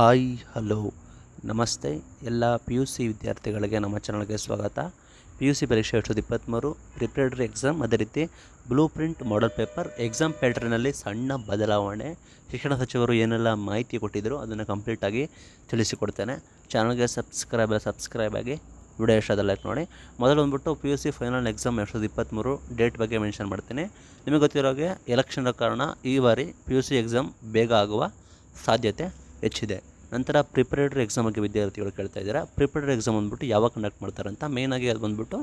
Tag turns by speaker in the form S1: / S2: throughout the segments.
S1: hi hello ನಮಸ್ತೆ ಎಲ್ಲ P U C ವಿದ್ಯಾರ್ಥಿಗಳಿಗೆ ನಮ್ಮ ಚಾನಲ್ಗೆ ಸ್ವಾಗತ ಪಿ ಯು ಸಿ ಪರೀಕ್ಷೆ ಎರಡು ಸಾವಿರದ ಇಪ್ಪತ್ತ್ಮೂರು ಪ್ರಿಪ್ರೇಟರಿ ಎಕ್ಸಾಮ್ ಅದೇ ರೀತಿ blueprint model paper exam ಪ್ಯಾಟ್ರನಲ್ಲಿ ಸಣ್ಣ ಬದಲಾವಣೆ ಶಿಕ್ಷಣ ಸಚಿವರು ಏನೆಲ್ಲ ಮಾಹಿತಿ ಕೊಟ್ಟಿದ್ದರು ಅದನ್ನು ಕಂಪ್ಲೀಟಾಗಿ ತಿಳಿಸಿಕೊಡ್ತೇನೆ ಚಾನಲ್ಗೆ ಸಬ್ಸ್ಕ್ರೈಬ್ ಸಬ್ಸ್ಕ್ರೈಬ್ ಆಗಿ ವಿಡಿಯೋ ಎಷ್ಟಾದ ಲೈಕ್ ನೋಡಿ ಮೊದಲು ಬಂದುಬಿಟ್ಟು P U C final exam ಎರಡು ಸಾವಿರದ ಇಪ್ಪತ್ತ್ಮೂರು ಡೇಟ್ ಬಗ್ಗೆ ಮೆನ್ಷನ್ ಮಾಡ್ತೀನಿ ನಿಮಗೆ ಗೊತ್ತಿರೋ ಹಾಗೆ ಎಲೆಕ್ಷನ್ ಕಾರಣ ಈ ಬಾರಿ ಪಿ ಯು ಸಿ ಎಕ್ಸಾಮ್ ಬೇಗ ಆಗುವ ಸಾಧ್ಯತೆ ಹೆಚ್ಚಿದೆ ನಂತರ ಪ್ರಿಪರೇಟರಿ ಎಕ್ಸಾಮ್ ಬಗ್ಗೆ ವಿದ್ಯಾರ್ಥಿಗಳು ಕೇಳ್ತಾ ಇದ್ದೀರಾ ಪ್ರಿಪರೇಟರಿ ಎಕ್ಸಾಮ್ ಅಂದ್ಬಿಟ್ಟು ಯಾವಾಗ ಕಂಡಕ್ಟ್ ಮಾಡ್ತಾರೆ ಅಂತ ಮೇನಾಗಿ ಅದು ಬಂದುಬಿಟ್ಟು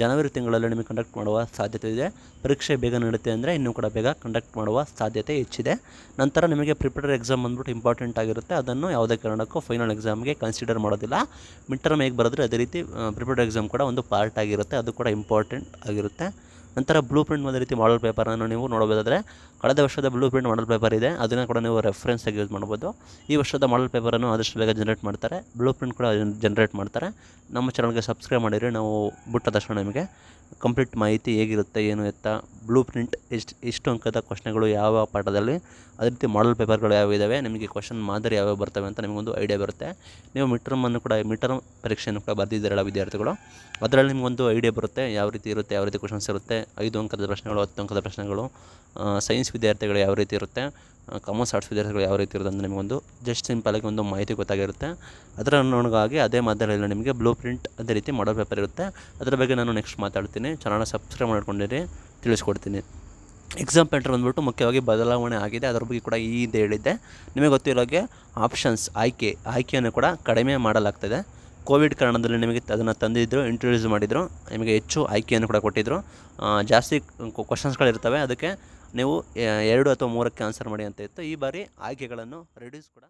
S1: ಜನವರಿ ತಿಂಗಳಲ್ಲಿ ನಿಮಗೆ ಕಂಡಕ್ಟ್ ಮಾಡುವ ಸಾಧ್ಯತೆ ಇದೆ ಪರೀಕ್ಷೆ ಬೇಗ ನಡೆಯುತ್ತೆ ಅಂದರೆ ಇನ್ನೂ ಕೂಡ ಬೇಗ ಕಂಡಕ್ಟ್ ಮಾಡುವ ಸಾಧ್ಯತೆ ಹೆಚ್ಚಿದೆ ನಂತರ ನಿಮಗೆ ಪ್ರಿಪರೇಟರಿ ಎಕ್ಸಾಮ್ ಬಂದುಬಿಟ್ಟು ಇಂಪಾರ್ಟೆಂಟ್ ಆಗಿರುತ್ತೆ ಅದನ್ನು ಯಾವುದೇ ಕಾರಣಕ್ಕೂ ಫೈನಲ್ ಎಕ್ಸಾಮ್ಗೆ ಕನ್ಸಿಡರ್ ಮಾಡೋದಿಲ್ಲ ಮಿಡ್ ಟರ್ಮ್ ಹೇಗೆ ಬರೆದ್ರೆ ಅದೇ ರೀತಿ ಪ್ರಿಪೇರ್ಡ್ ಎಕ್ಸಾಮ್ ಕೂಡ ಒಂದು ಪಾರ್ಟ್ ಆಗಿರುತ್ತೆ ಅದು ಕೂಡ ಇಂಪಾರ್ಟೆಂಟ್ ಆಗಿರುತ್ತೆ ನಂತರ ಬ್ಲೂ ಪ್ರಿಂಟ್ ಒಂದು ರೀತಿ ಮಾಡಲ್ ಪೇಪರನ್ನು ನೀವು ನೋಡಬೋದಾದರೆ ಕಳೆದ ವರ್ಷದ ಬ್ಲೂ ಪ್ರಿಂಟ್ ಮಾಡಲ್ ಪೇಪರ್ ಇದೆ ಅದನ್ನು ಕೂಡ ನೀವು ರೆಫರೆನ್ಸ್ ಆಗಿ ಯೂಸ್ ಮಾಡ್ಬೋದು ಈ ವರ್ಷದ ಮಾಡಲ್ ಪೇಪರನ್ನು ಆದಷ್ಟು ಬೇಗ ಜನರೇಟ್ ಮಾಡ್ತಾರೆ ಬ್ಲೂ ಪ್ರಿಂಟ್ ಕೂಡ ಜನರೇಟ್ ಮಾಡ್ತಾರೆ ನಮ್ಮ ಚಾನಲ್ಗೆ ಸಬ್ಸ್ಕ್ರೈಬ್ ಮಾಡಿರಿ ನಾವು ಬಿಟ್ಟ ತಕ್ಷಣ ನಿಮಗೆ ಕಂಪ್ಲೀಟ್ ಮಾಹಿತಿ ಹೇಗಿರುತ್ತೆ ಏನು ಎತ್ತ ಬ್ಲೂ ಪ್ರಿಂಟ್ ಎಷ್ಟು ಎಷ್ಟು ಅಂಕದ ಕ್ವಶನ್ಗಳು ಯಾವ ಪಾಠದಲ್ಲಿ ಅದೇ ರೀತಿ ಮಾಡಲ್ ಪೇಪರ್ಗಳು ಯಾವ ಇದ್ದಾವೆ ನಿಮಗೆ ಕ್ವಶನ್ ಮಾದರಿ ಯಾವ್ಯಾವ ಬರ್ತವೆ ಅಂತ ನಿಮಗೊಂದು ಐಡಿಯಾ ಬರುತ್ತೆ ನೀವು ಮಿಟ್ರಮನ್ನು ಕೂಡ ಮಿಡ್ ಪರೀಕ್ಷೆಯನ್ನು ಕೂಡ ಬರೆದಿದ್ದೀರಲ್ಲ ವಿದ್ಯಾರ್ಥಿಗಳು ಅದರಲ್ಲಿ ನಿಮಗೊಂದು ಐಡಿಯಾ ಬರುತ್ತೆ ಯಾವ ರೀತಿ ಇರುತ್ತೆ ಯಾವ ರೀತಿ ಕ್ವಶನ್ಸ್ ಇರುತ್ತೆ ಐದು ಅಂಕದ ಪ್ರಶ್ನೆಗಳು ಹತ್ತು ಅಂಕದ ಪ್ರಶ್ನೆಗಳು ಸೈನ್ಸ್ ವಿದ್ಯಾರ್ಥಿಗಳು ಯಾವ ರೀತಿ ಇರುತ್ತೆ ಕಾಮರ್ಸ್ ಆರ್ಟ್ಸ್ ವಿದ್ಯಾರ್ಥಿಗಳು ಯಾವ ರೀತಿ ಇರುತ್ತೆ ಅಂದರೆ ನಿಮಗೊಂದು ಜಸ್ಟ್ ಆಗಿ ಒಂದು ಮಾಹಿತಿ ಗೊತ್ತಾಗಿರುತ್ತೆ ಅದರ ನೋಡೋಕ್ಕಾಗಿ ಅದೇ ಮಾದರಿಯಲ್ಲಿ ನಿಮಗೆ ಬ್ಲೂ ಪ್ರಿಂಟ್ ಅದೇ ರೀತಿ ಮಾಡೋ ಪೇಪರ್ ಇರುತ್ತೆ ಅದರ ಬಗ್ಗೆ ನಾನು ನೆಕ್ಸ್ಟ್ ಮಾತಾಡ್ತೀನಿ ಚೆನ್ನಾಗಿ ಸಬ್ಸ್ಕ್ರೈಬ್ ಮಾಡ್ಕೊಂಡಿರಿ ತಿಳಿಸ್ಕೊಡ್ತೀನಿ ಎಕ್ಸಾಮ್ ಪೆಂಟ್ರ್ ಬಂದ್ಬಿಟ್ಟು ಮುಖ್ಯವಾಗಿ ಬದಲಾವಣೆ ಆಗಿದೆ ಅದರ ಬಗ್ಗೆ ಕೂಡ ಈ ಇದು ಹೇಳಿದ್ದೆ ನಿಮಗೆ ಗೊತ್ತಿರೋ ಆಪ್ಷನ್ಸ್ ಆಯ್ಕೆ ಆಯ್ಕೆಯನ್ನು ಕೂಡ ಕಡಿಮೆ ಮಾಡಲಾಗ್ತದೆ ಕೋವಿಡ್ ಕಾರಣದಲ್ಲಿ ನಿಮಗೆ ಅದನ್ನು ತಂದಿದ್ದರು ಇಂಟ್ರೊಡ್ಯೂಸ್ ಮಾಡಿದರು ನಿಮಗೆ ಹೆಚ್ಚು ಆಯ್ಕೆಯನ್ನು ಕೂಡ ಕೊಟ್ಟಿದ್ದರು ಜಾಸ್ತಿ ಕ್ವಶನ್ಸ್ಗಳಿರ್ತವೆ ಅದಕ್ಕೆ ನೀವು ಎರಡು ಅಥವಾ ಮೂರಕ್ಕೆ ಆನ್ಸರ್ ಮಾಡಿ ಅಂತ ಇತ್ತು ಈ ಬಾರಿ ಆಯ್ಕೆಗಳನ್ನು ರೆಡ್ಯೂಸ್ ಕೂಡ